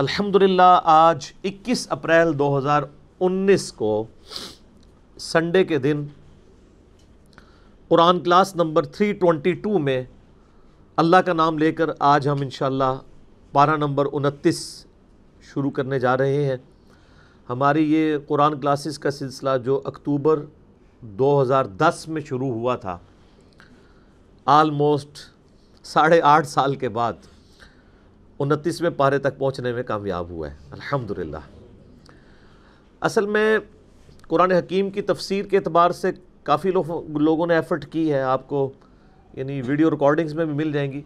अल्हम्दुलिल्लाह आज 21 अप्रैल 2019 को संडे के दिन कुरान क्लास नंबर 322 में अल्लाह का नाम लेकर आज हम इन पारा नंबर उनतीस शुरू करने जा रहे हैं हमारी ये कुरान क्लासेस का सिलसिला जो अक्टूबर 2010 में शुरू हुआ था आलमोस्ट साढ़े आठ साल के बाद उनतीसवें पारे तक पहुंचने में कामयाब हुआ है ला असल में कुरान हकीम की तफसीर के अतबार से काफ़ी लो, लोगों ने एफ़र्ट की है आपको यानी वीडियो रिकॉर्डिंग्स में भी मिल जाएंगी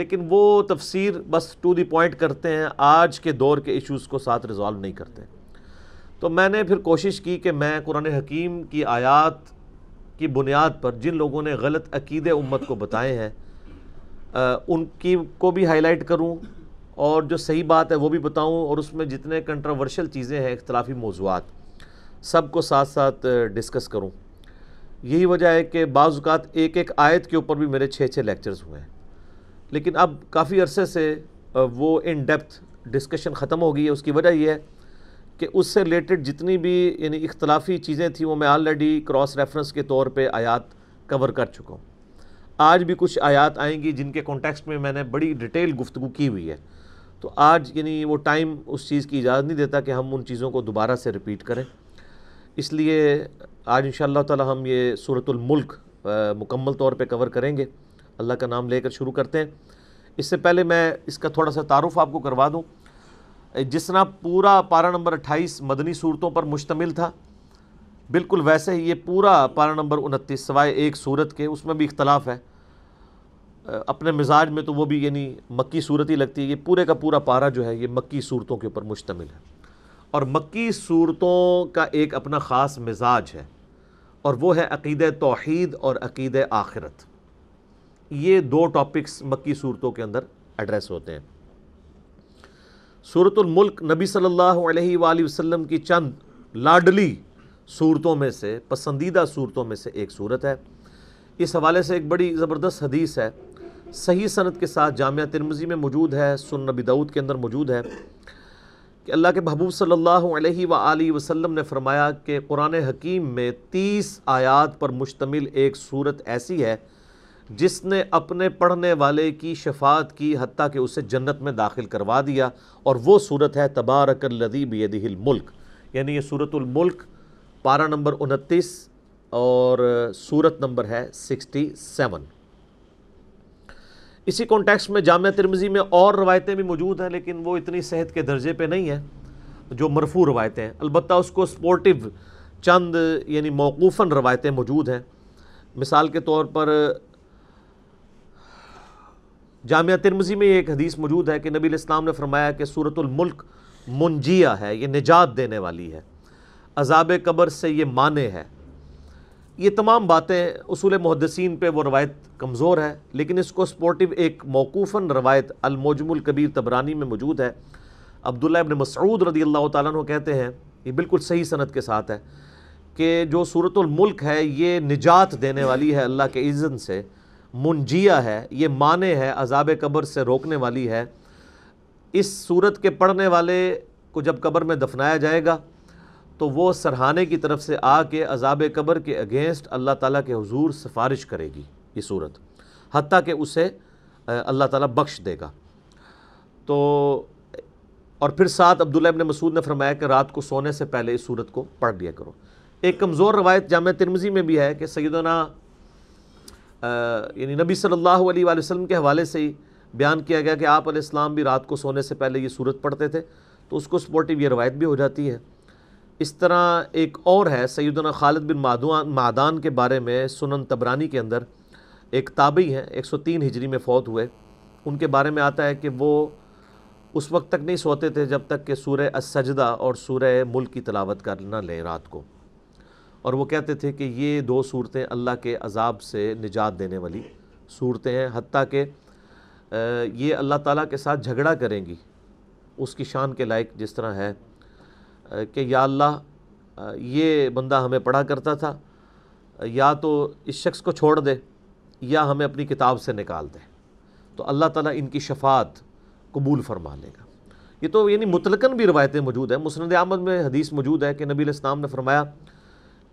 लेकिन वो तफसीर बस टू दी पॉइंट करते हैं आज के दौर के इश्यूज़ को साथ रिजॉल्व नहीं करते तो मैंने फिर कोशिश की कि मैं कुरान हकीम की आयात की बुनियाद पर जिन लोगों ने गलत अक़ीद उम्मत को बताए हैं आ, उनकी को भी हाईलाइट करूँ और जो सही बात है वो भी बताऊँ और उसमें जितने कंट्रावर्शल चीज़ें हैं इख्तलाफी मौजूद सब को साथ साथ डिस्कस करूँ यही वजह है कि बाज़ात एक एक आयत के ऊपर भी मेरे छः छः लेक्चर्स हुए हैं लेकिन अब काफ़ी अरसे से वो इन डेप्थ डिस्कशन ख़त्म हो गई है उसकी वजह यह है कि उससे रिलेटेड जितनी भी यानी इख्तलाफी चीज़ें थी वो मैं ऑलरेडी क्रॉस रेफरेंस के तौर पे आयात कवर कर चुका हूँ आज भी कुछ आयात आएंगी जिनके कॉन्टेक्स्ट में मैंने बड़ी डिटेल गुफ्तु की हुई है तो आज यानी वो टाइम उस चीज़ की इजाज़त नहीं देता कि हम उन चीज़ों को दोबारा से रिपीट करें इसलिए आज इन ताला हम ये सूरतुल्मुल्क मुकम्मल तौर पे कवर करेंगे अल्लाह का नाम लेकर शुरू करते हैं इससे पहले मैं इसका थोड़ा सा तारुफ आपको करवा दूँ जिस तरह पूरा पारा नंबर अट्ठाईस मदनी सूरतों पर मुश्तमिल था बिल्कुल वैसे ही ये पूरा पारा नंबर उनतीस सवाए एक सूरत के उसमें भी इख्तलाफ है अपने मिजाज में तो वो भी यानी मक्की सूरत ही लगती है ये पूरे का पूरा पारा जो है ये मक्की सूरतों के ऊपर मुश्तमिल है और मक्की सूरतों का एक अपना ख़ास मिजाज है और वो है अकीद तोहद और अकीद आखिरत ये दो टॉपिक्स मक्की सूरतों के अंदर एड्रेस होते हैं सूरतुल मुल्क नबी सल्लल्लाहु अलैहि वसल्लम की चंद लाडली सूरतों में से पसंदीदा सूरतों में से एक सूरत है इस हवाले से एक बड़ी ज़बरदस्त हदीस है सही सनत के साथ जामिया तिरमजी में मौजूद है सुन नबी दाऊद के अंदर मौजूद है कि अल्लाह के महबूब सल्लल्लाहु अलैहि वसल्लम ने फरमाया कि कुरान हकीम में तीस आयात पर मुश्तमिल एक सूरत ऐसी है जिसने अपने पढ़ने वाले की शफात की हती कि उसे जन्नत में दाखिल करवा दिया और वो सूरत है तबारक लदीब यदिल मुल्क यानी ये सूरतुल मुल्क पारा नंबर उनतीस और सूरत नंबर है सिक्सटी सेवन इसी कॉन्टेक्स्ट में जाम तिरमजी में और रवायतें भी मौजूद हैं लेकिन वो इतनी सेहत के दर्जे पे नहीं है जो मरफू रवायतें हैं अलबत् उसको स्पोर्टिव चंद यानी मौक़ूफ़न रवायतें मौजूद हैं मिसाल के तौर पर जामिया तिरमजी में एक हदीस मौजूद है कि नबी इस्लाम ने फरमाया कि सूरतुल मुल्क मुंजिया है ये निजात देने वाली है अजाब कब्र से ये माने है ये तमाम बातें असूल मुहदसिन पर वो रवायत कमज़ोर है लेकिन इसको सपोर्टिव एक मौक़ूफ़न रवायत अलमोजमुल कबीर तबरानी में मौजूद है अब्दुल्ला अबन मसऊद रदी अल्लाह तु कहते हैं ये बिल्कुल सही सनत के साथ है कि जो सूरतमल्क है ये निजात देने वाली है अल्लाह के इज़न से मुंजिया है ये माने है अजाब कब्र से रोकने वाली है इस सूरत के पढ़ने वाले को जब कबर में दफनाया जाएगा तो वो सरहाने की तरफ से आके अजाब कबर के अगेंस्ट अल्लाह ताला के हजूर सिफारिश करेगी ये सूरत हती कि उसे अल्लाह ताला बख्श देगा तो और फिर साथ अब्दुल्ला इबन मसूद ने फरमाया कि रात को सोने से पहले इस सूरत को पढ़ दिया करो एक कमज़ोर रवायत जाम तिरमजी में भी है कि सैदना यानी नबी सल्लल्लाहु अलैहि वसल्लम के हवाले से ही बयान किया गया कि आप इस्लाम भी रात को सोने से पहले ये सूरत पढ़ते थे तो उसको सपोर्टिव ये रवायत भी हो जाती है इस तरह एक और है सैदना खालिद बिन मादान के बारे में सुनन तबरानी के अंदर एक ताबी हैं 103 हिजरी में फौत हुए उनके बारे में आता है कि वो उस वक्त तक नहीं सोते थे जब तक कि सूर्य असजदा और सूर्य मुल्क की तलावत कर ना लें रात को और वो कहते थे कि ये दो सूरतें अल्लाह के अजाब से निजात देने वाली सूरतें हैं हती कि ये अल्लाह ताला के साथ झगड़ा करेंगी उसकी शान के लायक जिस तरह है कि या अल्लाह ये बंदा हमें पढ़ा करता था या तो इस शख्स को छोड़ दे या हमें अपनी किताब से निकाल दे तो अल्लाह ताला इनकी शफात कबूल फरमा लेगा ये तो यानी मुतलकन भी रवायतें मौजूद हैं मुसनद आमद में हदीस मौजूद है कि नबी इस्लाम ने फरमाया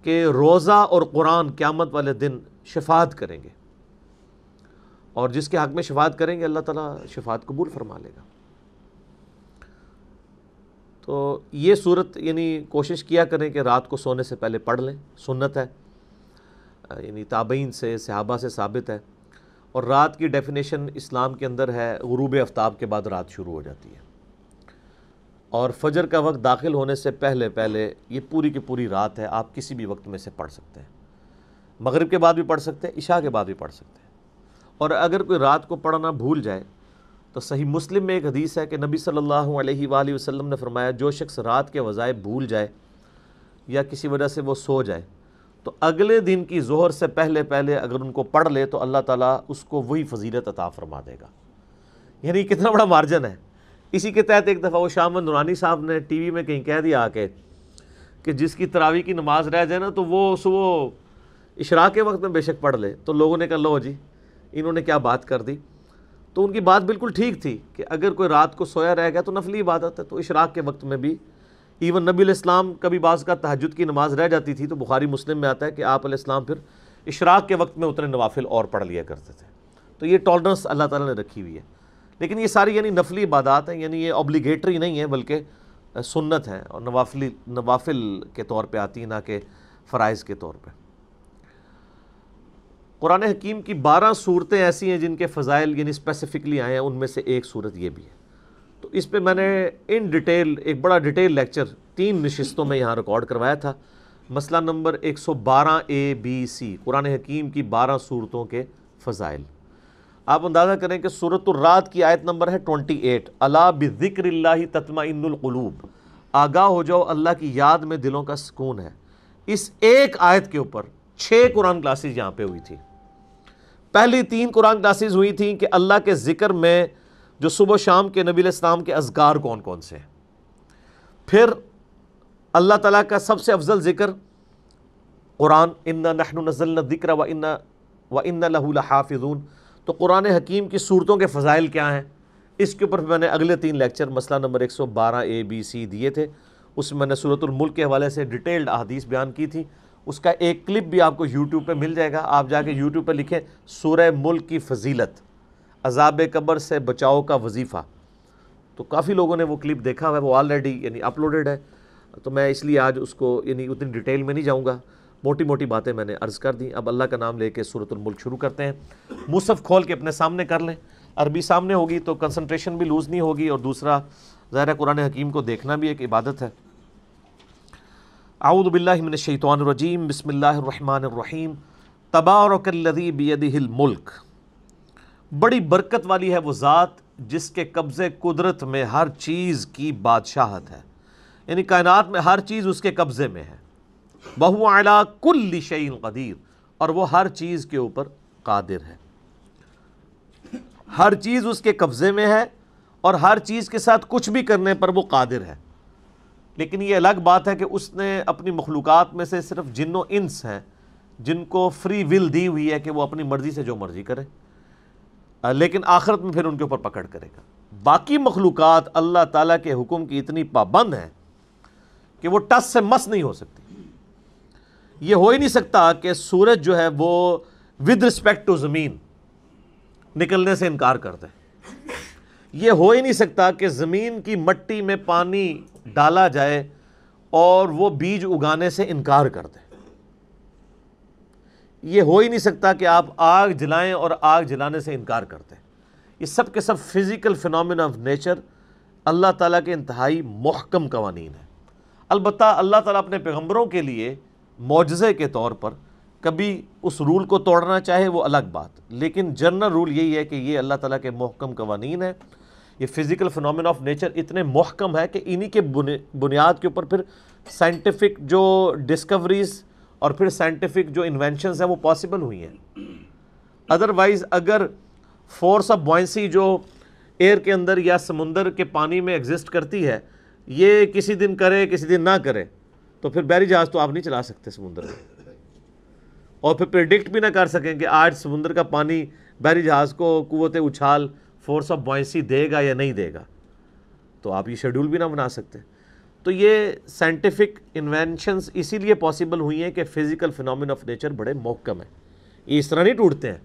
कि रोज़ा और कुरान क़्यामत वाले दिन शफात करेंगे और जिसके हक़ में शफात करेंगे अल्लाह ताला शफात कबूल फरमा लेगा तो ये सूरत यानी कोशिश किया करें कि रात को सोने से पहले पढ़ लें सुन्नत है यानी ताबीन से सहाबा से साबित है और रात की डेफिनेशन इस्लाम के अंदर है गरूब आफ्ताब के बाद रात शुरू हो जाती है और फजर का वक्त दाखिल होने से पहले पहले ये पूरी की पूरी रात है आप किसी भी वक्त में से पढ़ सकते हैं मगरब के बाद भी पढ़ सकते हैं इशा के बाद भी पढ़ सकते हैं और अगर कोई रात को पढ़ना भूल जाए तो सही मुस्लिम में एक हदीस है कि नबी सल्लल्लाहु अलैहि वसल्लम ने फरमाया जो शख्स रात के वज़ाय भूल जाए या किसी वजह से वो सो जाए तो अगले दिन की जोहर से पहले पहले अगर उनको पढ़ ले तो अल्लाह ताला उसको वही फजीलत अता फरमा देगा यानी कितना बड़ा मार्जन है इसी के तहत एक दफ़ा वो शाम नुरानी साहब ने टी वी में कहीं कह दिया आके कि जिसकी तरावी की नमाज रह जाए ना तो वो सुबह इशरा के वक्त में बेशक पढ़ ले तो लोगों ने कहा लो जी इन्होंने क्या बात कर दी तो उनकी बात बिल्कुल ठीक थी कि अगर कोई रात को सोया रह गया तो नफली इबादत है तो इशराक के वक्त में भी इवन नबी इस्लाम कभी बाज़ का तहजद की नमाज़ रह जाती थी तो बुखारी मुस्लिम में आता है कि आप इस्लाम फिर इशराक के वक्त में उतने नवाफिल और पढ़ लिया करते थे तो ये टॉलरेंस अल्लाह ताला ने रखी हुई है लेकिन ये सारी यानी नफली इबादत हैं यानी ये ऑब्लीगेटरी नहीं है बल्कि सुन्नत हैं और नवाफली नवाफिल के तौर पर आती हैं ना कि फ़रज़ के तौर पर कुरान हकीम की बारह सूरतें ऐसी हैं जिनके फ़ज़ाइल यानी स्पेसिफ़िकली आए हैं उनमें से एक सूरत ये भी है तो इस पर मैंने इन डिटेल एक बड़ा डिटेल लेक्चर तीन नशस्तों में यहाँ रिकॉर्ड करवाया था मसला नंबर एक सौ बारह ए बी सी कुरान हकीम की बारह सूरतों के फ़ज़ाइल आप अंदाज़ा करें कि सूरत रात की आयत नंबर है ट्वेंटी एट अला बिक्र तत्माइनकलूब आगाह हो जाओ अल्लाह की याद में दिलों का सुकून है इस एक आयत के ऊपर छः कुरान क्लासेज यहाँ पर हुई थी पहली तीन कुरान क्लासेस हुई थी कि अल्लाह के ज़िक्र में जो सुबह शाम के नबी इस्लाम के अजगार कौन कौन से हैं फिर अल्लाह तला का सबसे अफजल ज़िक्र कुरान इन्ना नजल जिक्र व इन्ना व इन्ना लहूलहाफिजून तो कुरान हकीम की सूरतों के फ़जाइल क्या हैं इसके ऊपर मैंने अगले तीन लेक्चर मसला नंबर 112 ए बी सी दिए थे उसमें मैंने सूरतुल मुल्क के हवाले से डिटेल्ड अहदीस बयान की थी उसका एक क्लिप भी आपको यूट्यूब पर मिल जाएगा आप जाके यूट्यूब पर लिखें सूर्य मुल्क की फजीलत अजाब कब्र से बचाओ का वजीफ़ा तो काफ़ी लोगों ने वो क्लिप देखा है वो ऑलरेडी यानी अपलोडेड है तो मैं इसलिए आज उसको यानी उतनी डिटेल में नहीं जाऊँगा मोटी मोटी बातें मैंने अर्ज़ कर दी अब अल्लाह का नाम लेके सूरतुलमुल्क शुरू करते हैं मुसफ़ खोल के अपने सामने कर लें अरबी सामने होगी तो कंसनट्रेशन भी लूज़ नहीं होगी और दूसरा ज़ाहिर कुरान हकीम को देखना भी एक इबादत है आउदबिल्लिमिनशैतवानरजीम बसमीम मुल्क बड़ी बरकत वाली है वो ज़ात जिसके कब्ज़े कुदरत में हर चीज़ की बादशाहत है यानी कायनत में हर चीज़ उसके कब्ज़े में है बहु आला कुल्ल शैन कदीर और वह हर चीज़ के ऊपर कादिर है हर चीज़ उसके कब्ज़े में है और हर चीज़ के साथ कुछ भी करने पर वो कादिर है लेकिन ये अलग बात है कि उसने अपनी मखलूक़ात में से सिर्फ जिनों इंस हैं जिनको फ्री विल दी हुई है कि वो अपनी मर्ज़ी से जो मर्ज़ी करे लेकिन आखिरत में फिर उनके ऊपर पकड़ करेगा बाकी मखलूक अल्लाह ताला के हुक्म की इतनी पाबंद हैं कि वो टस से मस नहीं हो सकती ये हो ही नहीं सकता कि सूरज जो है वो विद रिस्पेक्ट टू ज़मीन निकलने से इनकार कर दे ये हो ही नहीं सकता कि ज़मीन की मट्टी में पानी डाला जाए और वो बीज उगाने से इनकार कर दें ये हो ही नहीं सकता कि आप आग जलाएं और आग जलाने से इनकार कर दें ये सब के सब फिज़िकल फ़िनमिन ऑफ नेचर अल्लाह ताला के इंतहाई महकम कवानीन है अलबत् अल्लाह ताला अपने पैगम्बरों के लिए मुजज़े के तौर पर कभी उस रूल को तोड़ना चाहे वो अलग बात लेकिन जनरल रूल यही है कि ये अल्लाह ताला के महकम कवानीन है ये फिज़िकल फिनोमिन ऑफ नेचर इतने मोहकम है कि इन्हीं के बुनियाद के ऊपर फिर साइंटिफिक जो डिस्कवरीज और फिर साइंटिफिक जो इन्वेंशन हैं वो पॉसिबल हुई हैं अदरवाइज़ अगर फोर्स ऑफ बॉइंसी जो एयर के अंदर या समुंदर के पानी में एग्जिस्ट करती है ये किसी दिन करे किसी दिन ना करे तो फिर बैरी जहाज़ तो आप नहीं चला सकते समुंदर में और फिर प्रिडिक्ट भी ना कर सकें कि आज समुंदर का पानी बैरी जहाज़ को कुत उछाल फोर्स ऑफ बॉयसी देगा या नहीं देगा तो आप ये शेड्यूल भी ना बना सकते तो ये साइंटिफिक इन्वेंशंस इसीलिए पॉसिबल हुई हैं कि फिज़िकल फिनोमिन ऑफ नेचर बड़े मोहकम हैं ये इस तरह नहीं टूटते हैं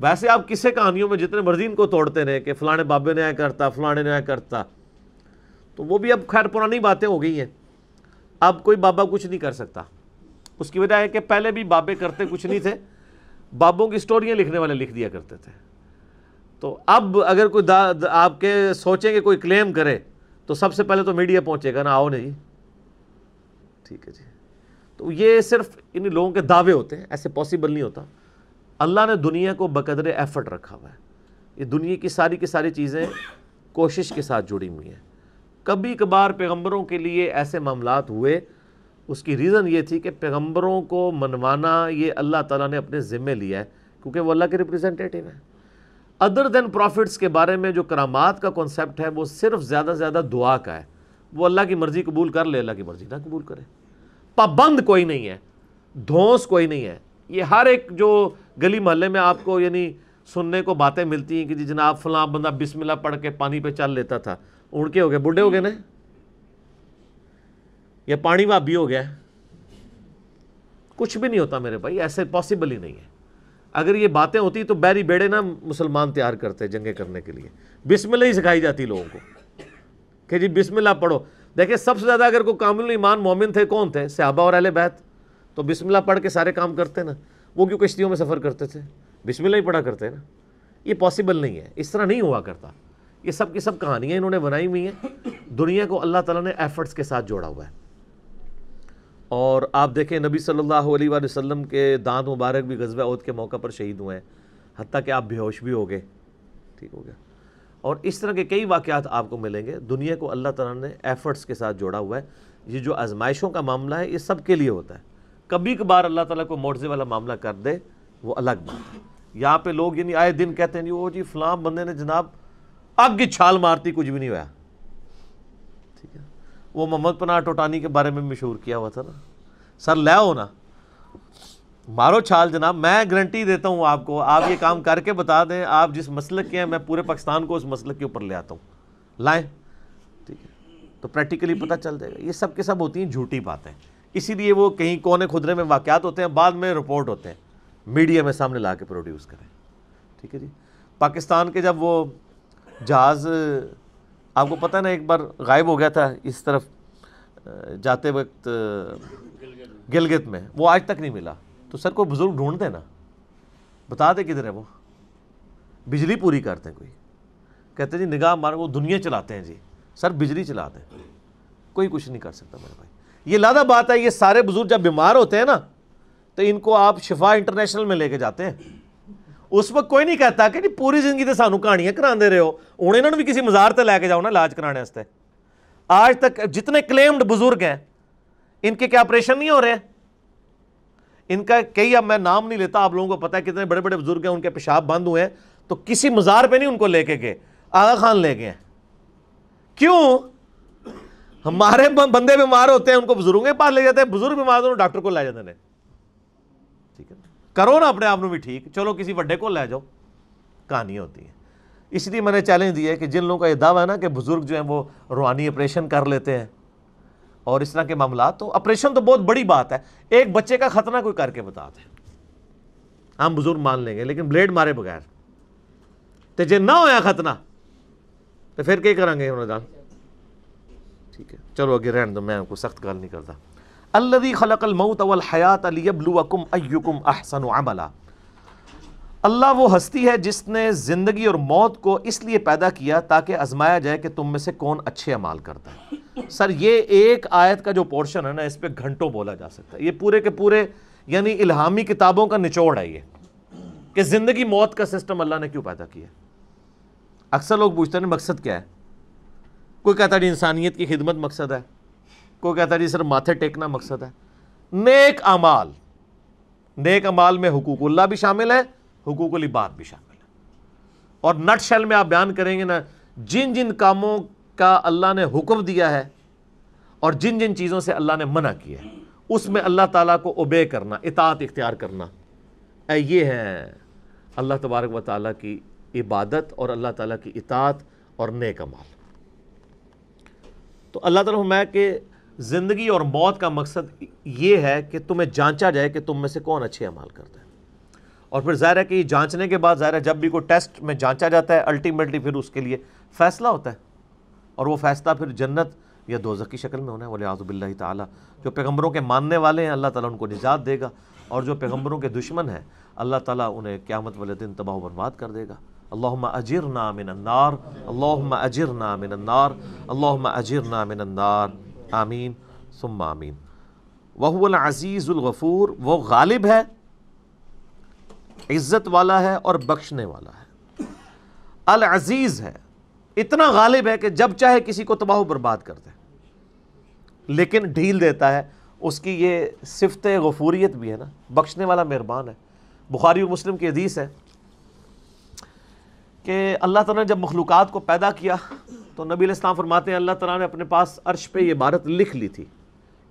वैसे आप किसे कहानियों में जितने मर्जी इनको तोड़ते रहे कि फ़लाने बाबे ने आया करता फ़लाने ने आया करता तो वो भी अब खैर पुरानी बातें हो गई हैं अब कोई बाबा कुछ नहीं कर सकता उसकी वजह है कि पहले भी बाबे करते कुछ नहीं थे बाबों की स्टोरियाँ लिखने वाले लिख दिया करते थे तो अब अगर कोई दा, दा, आपके सोचें कि कोई क्लेम करे तो सबसे पहले तो मीडिया पहुंचेगा ना आओ नहीं ठीक है जी तो ये सिर्फ इन लोगों के दावे होते हैं ऐसे पॉसिबल नहीं होता अल्लाह ने दुनिया को बकदरे एफर्ट रखा हुआ है ये दुनिया की सारी की सारी चीज़ें कोशिश के साथ जुड़ी हुई हैं कभी कभार पैगम्बरों के लिए ऐसे मामला हुए उसकी रीज़न ये थी कि पैगम्बरों को मनवाना ये अल्लाह ताला ने अपने ज़िम्मे लिया है क्योंकि वो अल्लाह के रिप्रेजेंटेटिव हैं अदर देन प्रॉफिट्स के बारे में जो करामात का कॉन्सेप्ट है वो सिर्फ ज़्यादा से ज़्यादा दुआ का है वो अल्लाह की मर्ज़ी कबूल कर ले अल्लाह की मर्ज़ी ना कबूल करे पाबंद कोई नहीं है धोस कोई नहीं है ये हर एक जो गली मोहल्ले में आपको यानी सुनने को बातें मिलती हैं कि जी जनाब फलां बंदा बिस्मिल्ला पढ़ के पानी पे चल लेता था उड़के हो गए बूढ़े हो गए ना या पानी वाबी हो गया कुछ भी नहीं होता मेरे भाई ऐसे पॉसिबल ही नहीं है अगर ये बातें होती तो बैरी बेड़े ना मुसलमान तैयार करते जंगे करने के लिए बिस्मिल ही सिखाई जाती लोगों को कि जी बिस्मिल्ला पढ़ो देखिए सबसे ज़्यादा अगर कोई कामिल ईमान मोमिन थे कौन थे सहाबा और अहले बैत तो बिस्मिल्ला पढ़ के सारे काम करते ना वो क्यों कश्तियों में सफ़र करते थे बिस्मिल्ला ही पढ़ा करते ना ये पॉसिबल नहीं है इस तरह नहीं हुआ करता ये सब की सब कहानियाँ इन्होंने बनाई हुई हैं दुनिया को अल्लाह ताला ने एफर्ट्स के साथ जोड़ा हुआ है और आप देखें नबी सल्लल्लाहु अलैहि वसल्लम के दांत मुबारक भी गजब उद के मौका पर शहीद हुए हैं हती कि आप बेहोश भी हो गए ठीक हो गया और इस तरह के कई वाक़ आपको मिलेंगे दुनिया को अल्लाह तला ने एफ़र्ट्स के साथ जोड़ा हुआ है ये जो आजमाइशों का मामला है ये सब के लिए होता है कभी कभार अल्लाह ताला को मोर्जे वाला मामला कर दे वो अलग बात है यहाँ पर लोग यानी आए दिन कहते हैं जी वो जी फलाम बंदे ने जनाब आग की छाल मारती कुछ भी नहीं हुआ वो मोहम्मद पनाह टोटानी के बारे में मशहूर किया हुआ था ना सर लो हो ना मारो छाल जनाब मैं गारंटी देता हूँ आपको आप ये काम करके बता दें आप जिस मसल के हैं मैं पूरे पाकिस्तान को उस मसल के ऊपर ले आता हूँ लाएँ ठीक है तो प्रैक्टिकली पता चल जाएगा ये सब के सब होती हैं झूठी बातें इसीलिए वो कहीं कोने खुदरे में वाक़ात होते हैं बाद में रिपोर्ट होते हैं मीडिया में सामने ला के प्रोड्यूस करें ठीक है जी पाकिस्तान के जब वो जहाज़ आपको पता ना एक बार गायब हो गया था इस तरफ जाते वक्त गिलगित में वो आज तक नहीं मिला तो सर कोई बुज़ुर्ग ढूंढ देना बता दे किधर है वो बिजली पूरी करते हैं कोई कहते हैं जी निगाह मार वो दुनिया चलाते हैं जी सर बिजली चलाते हैं कोई कुछ नहीं कर सकता मेरे भाई ये लादा बात है ये सारे बुज़ुर्ग जब बीमार होते हैं ना तो इनको आप शिफा इंटरनेशनल में लेके जाते हैं उस वक्त कोई नहीं कहता कि पूरी जिंदगी ਜ਼ਿੰਦਗੀ ਤੇ ਸਾਨੂੰ ਕਹਾਣੀਆਂ ਕਰਾਉਂਦੇ ਰਹੋ ਹੁਣ ਇਹਨਾਂ ਨੂੰ ਵੀ ਕਿਸੇ ਮਜ਼ਾਰ ਤੇ ਲੈ ਕੇ ਜਾਓ ਨਾ ਇਲਾਜ आज तक जितने क्लेम्ड बुजुर्ग हैं इनके क्या ऑपरेशन नहीं हो रहे हैं इनका कई अब मैं नाम नहीं लेता आप लोगों को पता है कितने बड़े बड़े बुजुर्ग हैं उनके पेशाब बंद हुए हैं तो किसी मज़ार पे नहीं उनको लेके गए आगा खान ले गए क्यों हमारे बंदे बीमार होते हैं उनको बुजुर्गों के पास ले जाते हैं बुजुर्ग बीमार होते हैं डॉक्टर को ले जाते हैं करो ना अपने आप में भी ठीक चलो किसी ਵੱਡੇ को ले जाओ कहानी होती है इसलिए मैंने चैलेंज दिया है कि जिन लोगों का यह दावा है ना कि बुज़ुर्ग जो हैं वो रूहानी ऑपरेशन कर लेते हैं और इस तरह के मामला तो ऑपरेशन तो बहुत बड़ी बात है एक बच्चे का खतना कोई करके बता दे हम बुज़ुर्ग मान लेंगे लेकिन ब्लेड मारे बगैर तो जे ना होया खतना तो फिर क्या करेंगे उन्होंने ठीक है चलो अगे रहने दो मैं आपको सख्त गल नहीं करता अल्लदी खलकल मऊत अवल हयात अलियबलुकुम अयुकुम अहसन अमला अल्लाह वो हस्ती है जिसने ज़िंदगी और मौत को इसलिए पैदा किया ताकि आजमाया जाए कि तुम में से कौन अच्छे अमाल करता है सर ये एक आयत का जो पोर्शन है ना इस पर घंटों बोला जा सकता है ये पूरे के पूरे यानी इल्हामी किताबों का निचोड़ है ये कि ज़िंदगी मौत का सिस्टम अल्लाह ने क्यों पैदा किया अक्सर लोग पूछते हैं मकसद क्या है कोई कहता है इंसानियत की खिदमत मकसद है कोई कहता है जी सर माथे टेकना मकसद है नेक अमाल नेक अमाल में हकूकुल्ला भी शामिल है हकूकुल इबाद भी शामिल है और नट शेल में आप बयान करेंगे ना जिन जिन कामों का अल्लाह ने हुक्म दिया है और जिन जिन चीज़ों से अल्लाह ने मना किया है उसमें अल्लाह ताला को ओबे करना इतात इख्तियार करना ए ये है अल्लाह तबारक व ताली की इबादत और अल्लाह ताली की इतात और नेक अमाल तो अल्लाह तला मैं कि ज़िंदगी और मौत का मकसद ये है कि तुम्हें जांचा जाए कि तुम में से कौन अच्छे अमाल करता है और फिर ज़ाहिर है कि जांचने के बाद ज़ाहिर है जब भी कोई टेस्ट में जांचा जाता है अल्टीमेटली फिर उसके लिए फ़ैसला होता है और वो फ़ैसला फिर जन्नत या दोजक की शक्ल में होना है वाले आज़ुबिल्ला ताली जो पैगम्बरों के मानने वाले हैं अल्लाह ताला उनको निजात देगा और जो पैगम्बरों के दुश्मन हैं अल्लाह ताला उन्हें क़्यामत वाले दिन तबाह बर्बाद कर देगा अल्लाह अजिर नामिनार अल्लाह अजिर नामिनार अल्लाह अजिर नामिनार आमीन सुम आमीन वहल गफूर वो गालिब है इज़्ज़त वाला है और बख्शने वाला है अल अज़ीज़ है इतना गालिब है कि जब चाहे किसी को तबाह बर्बाद कर दे लेकिन ढील देता है उसकी ये सिफत गफूरीत भी है ना बख्शने वाला मेहरबान है बुखारी और मुस्लिम की हदीस है कि अल्लाह ताला ने जब मखलूक़ात को पैदा किया तो नबी इस्लाम फरमाते हैं अल्लाह तला ने अपने पास अर्श पे ये इबारत लिख ली थी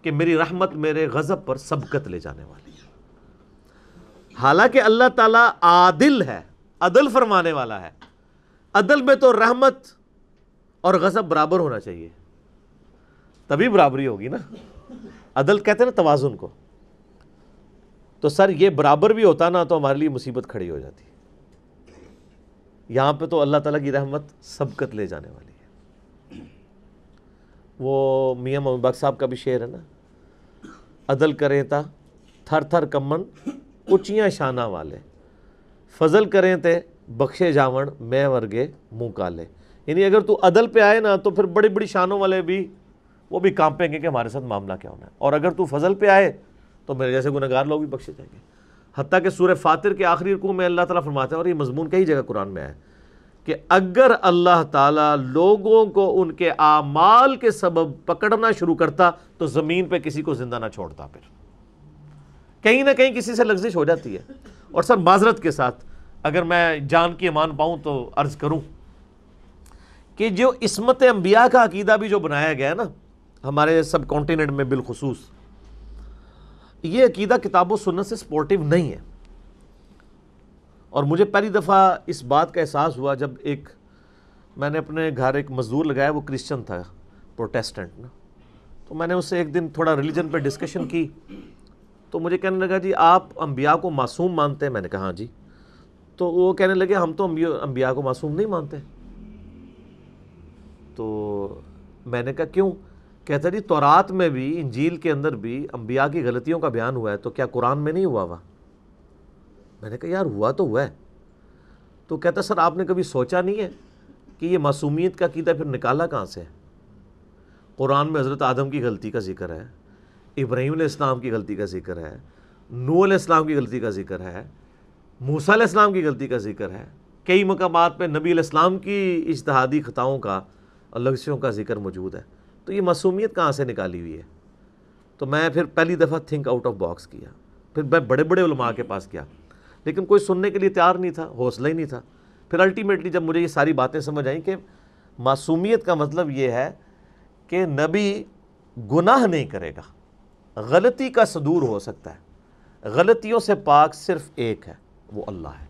कि मेरी रहमत मेरे गज़ब पर सबकत ले जाने वाली है हालांकि अल्लाह ताला आदिल है अदल फरमाने वाला है अदल में तो रहमत और गज़ब बराबर होना चाहिए तभी बराबरी होगी ना अदल कहते हैं ना तोज़ुन को तो सर ये बराबर भी होता ना तो हमारे लिए मुसीबत खड़ी हो जाती यहाँ पे तो अल्लाह ताला की रहमत सबकत ले जाने वाली वो मियाँ मोहम्मद साहब का भी शेर है ना अदल करें ता थर थर कमन उचियाँ शाना वाले फजल करें ते बख्शे जावण मैं वर्गे मुँह काले यानी अगर तू अदल पे आए ना तो फिर बड़ी बड़ी शानों वाले भी वो भी कांपेंगे कि हमारे साथ मामला क्या होना है और अगर तू फजल पे आए तो मेरे जैसे गुनागार लोग भी बख्शे जाएंगे हती कि सूर फातिर के आखिरी रुकू में अल्लाह ताला फरमाते हैं और ये मजमून कई जगह कुरान में आया है कि अगर अल्लाह ताला लोगों को उनके आमाल के सबब पकड़ना शुरू करता तो ज़मीन पे किसी को ज़िंदा ना छोड़ता फिर कहीं ना कहीं किसी से लग्जिश हो जाती है और सर माजरत के साथ अगर मैं जान की मान पाऊँ तो अर्ज़ करूँ कि जो इसमत अम्बिया का अकीदा भी जो बनाया गया है ना हमारे सब कॉन्टीनेंट में बिलखसूस ये अकीदा किताबों सुनने से सपोर्टिव नहीं है और मुझे पहली दफ़ा इस बात का एहसास हुआ जब एक मैंने अपने घर एक मज़दूर लगाया वो क्रिश्चन था प्रोटेस्टेंट ना तो मैंने उससे एक दिन थोड़ा रिलीजन पर डिस्कशन की तो मुझे कहने लगा जी आप अम्बिया को मासूम मानते हैं मैंने कहा हाँ जी तो वो कहने लगे हम तो अम्बिया को मासूम नहीं मानते तो मैंने कहा क्यों कहता जी तौरात में भी इंजील के अंदर भी अम्बिया की गलतियों का बयान हुआ है तो क्या कुरान में नहीं हुआ हुआ मैंने कहा यार हुआ तो हुआ है तो कहता सर आपने कभी सोचा नहीं है कि ये मासूमियत का कीदा फिर निकाला कहाँ से है कुरान में हज़रत आदम की गलती का जिक्र है इब्राहिम इस्लाम की गलती का जिक्र है नू इस्लाम की गलती का जिक्र है मूसा इस्लाम की गलती का जिक्र है कई मकाम पर नबी इस्लाम की इजतहादी ख़ताओं का लक्ष्यों का जिक्र मौजूद है तो ये मासूमियत कहाँ से निकाली हुई है तो मैं फिर पहली दफ़ा थिंक आउट ऑफ बॉक्स किया फिर मैं बड़े बड़े उलमा के पास गया लेकिन कोई सुनने के लिए तैयार नहीं था हौसला ही नहीं था फिर अल्टीमेटली जब मुझे ये सारी बातें समझ आई कि मासूमियत का मतलब ये है कि नबी गुनाह नहीं करेगा गलती का सदूर हो सकता है गलतियों से पाक सिर्फ एक है वो अल्लाह है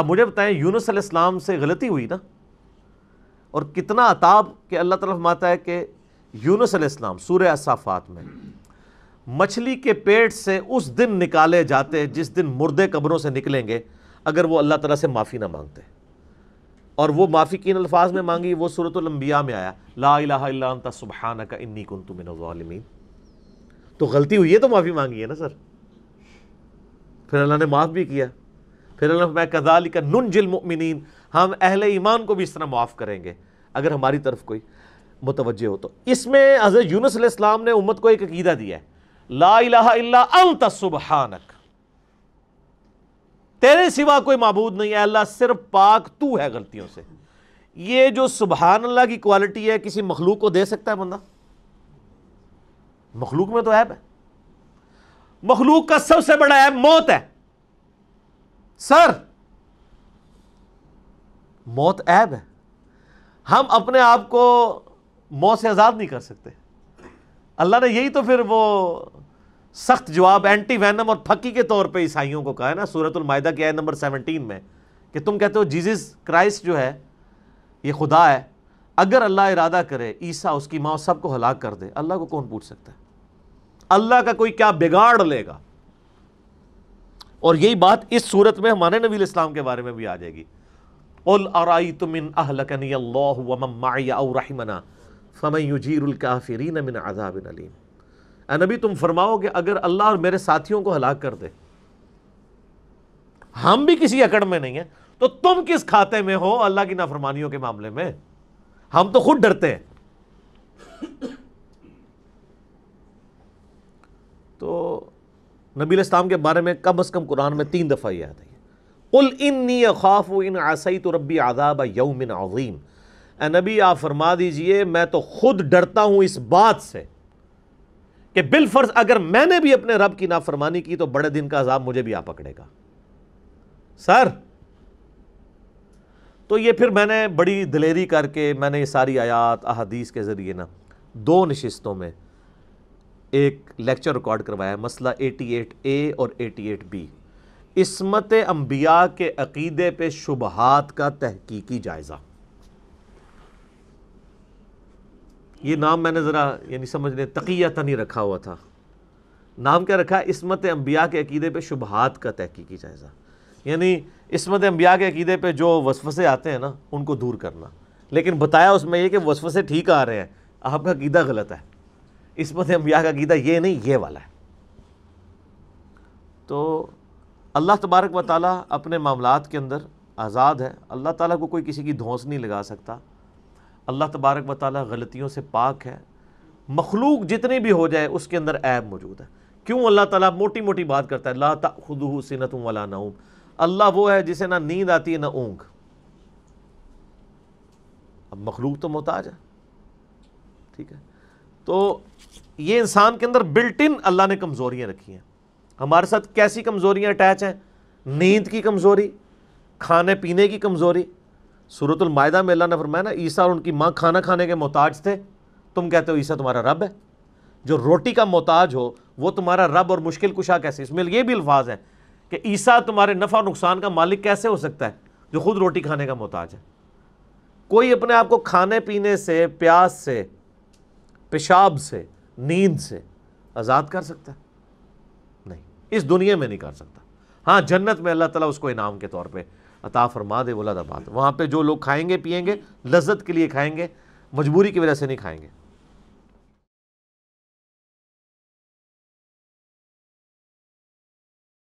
आप मुझे बताएं यूनुस अलैहिस्सलाम से गलती हुई ना और कितना अताब कि अल्लाह तरफ माता है कि यूनुस अलैहिस्सलाम सूर्य असाफ़ात में मछली के पेट से उस दिन निकाले जाते हैं जिस दिन मुर्दे कब्रों से निकलेंगे अगर वो अल्लाह तला से माफ़ी ना मांगते और वो माफ़ी किन अल्फाज में मांगी वो लम्बिया में आया ला लाता सुबहाना का इन्नी कन तुम ज़ालमीन तो गलती हुई है तो माफ़ी मांगी है ना सर फिर अल्लाह ने माफ़ भी किया फिर अल्लाह कदाल का नुन जिलमिन हम अहले ईमान को भी इस तरह माफ़ करेंगे अगर हमारी तरफ कोई मुतवजह हो तो इसमें हज़रत यूनस ने उम्मत को एक अकीदा दिया है ला इला अंत सुबहानक तेरे सिवा कोई मबूद नहीं है अल्लाह सिर्फ पाक तू है गलतियों से ये जो सुबहान अल्लाह की क्वालिटी है किसी मखलूक को दे सकता है बंदा मखलूक में तो ऐप है मखलूक का सबसे बड़ा ऐप मौत है सर मौत ऐब है हम अपने आप को मौत से आज़ाद नहीं कर सकते अल्लाह ने यही तो फिर वो सख्त जवाब एंटी वैनम और फकी के तौर पे ईसाइयों को कहा है ना सूरत सूरतमायदा की आय नंबर सेवनटीन में कि तुम कहते हो जीजस क्राइस्ट जो है ये खुदा है अगर अल्लाह इरादा करे ईसा उसकी माँ सबको हलाक कर दे अल्लाह को कौन पूछ सकता है अल्लाह का कोई क्या बिगाड़ लेगा और यही बात इस सूरत में हमारे नबी इस्लाम के बारे में भी आ जाएगी उल अराई तुम इन अहलकनी अल्लाह और वमना फमई जीरुल काफ़रीन मिन अजाबिन अलीम नबी तुम फरमाओ कि अगर अल्लाह और मेरे साथियों को हलाक कर दे हम भी किसी अकड़ में नहीं है तो तुम किस खाते में हो अल्लाह की नाफरमानियों के मामले में हम तो खुद डरते हैं तो नबी इस्लाम के बारे में कम अज़ कम कुरान में तीन दफ़ा यह आता है उल इन खाफ इन आसई तो रबी आदाब यौमिन अजीम नबी आप फरमा दीजिए मैं तो खुद डरता हूं इस बात से कि बिलफर्ज अगर मैंने भी अपने रब की नाफरमानी की तो बड़े दिन का अजाब मुझे भी आ पकड़ेगा सर तो ये फिर मैंने बड़ी दिलेरी करके मैंने ये सारी आयात अहदीस के ज़रिए ना दो नशस्तों में एक लेक्चर रिकॉर्ड करवाया मसला 88 ए और 88 बी इसमत अम्बिया के अकीदे पे शुबहात का तहकीकी जायज़ा ये नाम मैंने ज़रा यानी समझ लें तकिया तनी रखा हुआ था नाम क्या रखा इसमत अम्बिया के अकीदे पर शुबहात का तहकीकी जायज़ा यानी इसमत अम्बिया के अकीदे पर जो वसफ़से आते हैं ना उनको दूर करना लेकिन बताया उसमें यह कि वसफ़से ठीक आ रहे हैं आपका गीदा गलत है इसमत अम्बिया का गीदा ये नहीं ये वाला है तो अल्लाह तबारक व ताली अपने मामला के अंदर आज़ाद है अल्लाह ताली को कोई किसी की धौंस नहीं लगा सकता अल्लाह तबारक वाल गलतियों से पाक है मखलूक जितनी भी हो जाए उसके अंदर ऐब मौजूद है क्यों अल्लाह ताला मोटी मोटी बात करता है ला खुदू सिनत वाला ऊँग अल्लाह वो है जिसे ना नींद आती है ना ऊँग अब मखलूक तो मोहताज है ठीक है तो ये इंसान के अंदर बिल्ट इन अल्लाह ने कमज़ोरियाँ रखी हैं हमारे साथ कैसी कमज़ोरियाँ अटैच हैं नींद की कमज़ोरी खाने पीने की कमज़ोरी सूरतुल मायदा में अल्लाह ने फरमाया ना ईसा और उनकी माँ खाना खाने के मोहताज थे तुम कहते हो ईसा तुम्हारा रब है जो रोटी का मोहताज हो वो तुम्हारा रब और मुश्किल कुशा कैसे इसमें ये भी अल्फाज है कि ईसा तुम्हारे नफ़ा नुकसान का मालिक कैसे हो सकता है जो खुद रोटी खाने का मोहताज है कोई अपने आप को खाने पीने से प्यास से पेशाब से नींद से आज़ाद कर सकता है नहीं इस दुनिया में नहीं कर सकता हाँ जन्नत में अल्लाह ताला उसको इनाम के तौर पे अता फरमा दे वो लदाबाद वहाँ पर जो लोग खाएँगे पियेंगे लज्जत के लिए खाएँगे मजबूरी की वजह से नहीं खाएँगे